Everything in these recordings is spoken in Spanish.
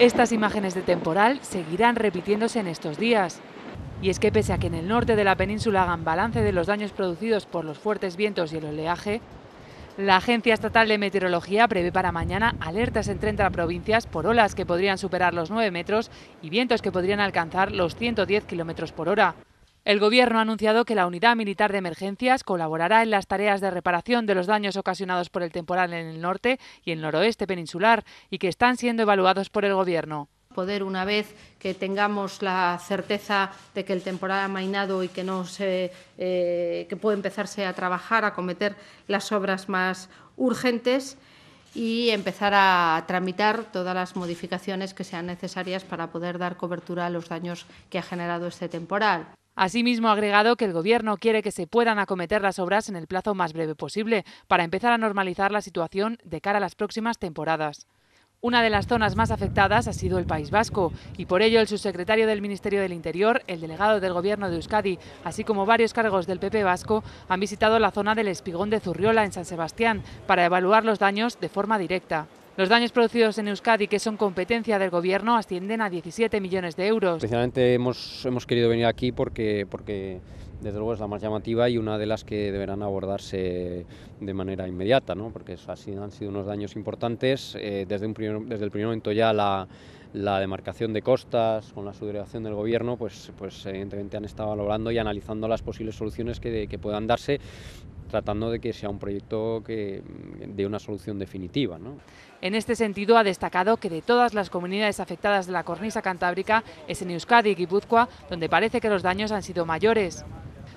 Estas imágenes de temporal seguirán repitiéndose en estos días. Y es que pese a que en el norte de la península hagan balance de los daños producidos por los fuertes vientos y el oleaje, la Agencia Estatal de Meteorología prevé para mañana alertas en 30 provincias por olas que podrían superar los 9 metros y vientos que podrían alcanzar los 110 kilómetros por hora. El Gobierno ha anunciado que la Unidad Militar de Emergencias colaborará en las tareas de reparación de los daños ocasionados por el temporal en el norte y el noroeste peninsular y que están siendo evaluados por el Gobierno. Poder, una vez que tengamos la certeza de que el temporal ha mainado y que, eh, que puede empezarse a trabajar, a cometer las obras más urgentes y empezar a tramitar todas las modificaciones que sean necesarias para poder dar cobertura a los daños que ha generado este temporal. Asimismo, ha agregado que el Gobierno quiere que se puedan acometer las obras en el plazo más breve posible para empezar a normalizar la situación de cara a las próximas temporadas. Una de las zonas más afectadas ha sido el País Vasco y por ello el subsecretario del Ministerio del Interior, el delegado del Gobierno de Euskadi, así como varios cargos del PP vasco han visitado la zona del espigón de Zurriola en San Sebastián para evaluar los daños de forma directa. Los daños producidos en Euskadi, que son competencia del Gobierno, ascienden a 17 millones de euros. Especialmente hemos, hemos querido venir aquí porque, porque, desde luego, es la más llamativa y una de las que deberán abordarse de manera inmediata, ¿no? porque así han sido unos daños importantes. Eh, desde, un desde el primer momento ya la la demarcación de costas, con la subdelegación del gobierno, pues, pues evidentemente han estado valorando y analizando las posibles soluciones que, puedan darse tratando de que sea un proyecto que una solución definitiva. En este sentido, ha destacado que de todas las comunidades afectadas de la cornisa cantábrica es en Euskadi y Guipúzcoa donde parece que los daños han sido mayores.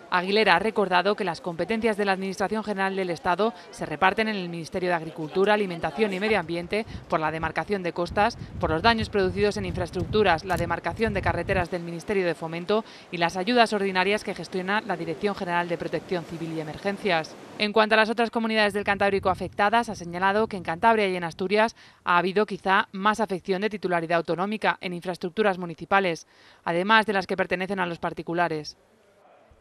Aguilera ha recordado que las competencias de la Administración General del Estado se reparten en el Ministerio de Agricultura, Alimentación y Medio Ambiente por la demarcación de costas, por los daños producidos en infraestructuras, la demarcación de carreteras del Ministerio de Fomento y las ayudas ordinarias que gestiona la Dirección General de Protección Civil y Emergencias. En cuanto a las otras comunidades del Cantábrico afectadas, ha señalado que en Cantabria y en Asturias ha habido quizá más afección de titularidad autonómica en infraestructuras municipales, además de las que pertenecen a los particulares.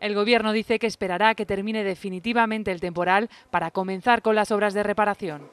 El gobierno dice que esperará que termine definitivamente el temporal para comenzar con las obras de reparación.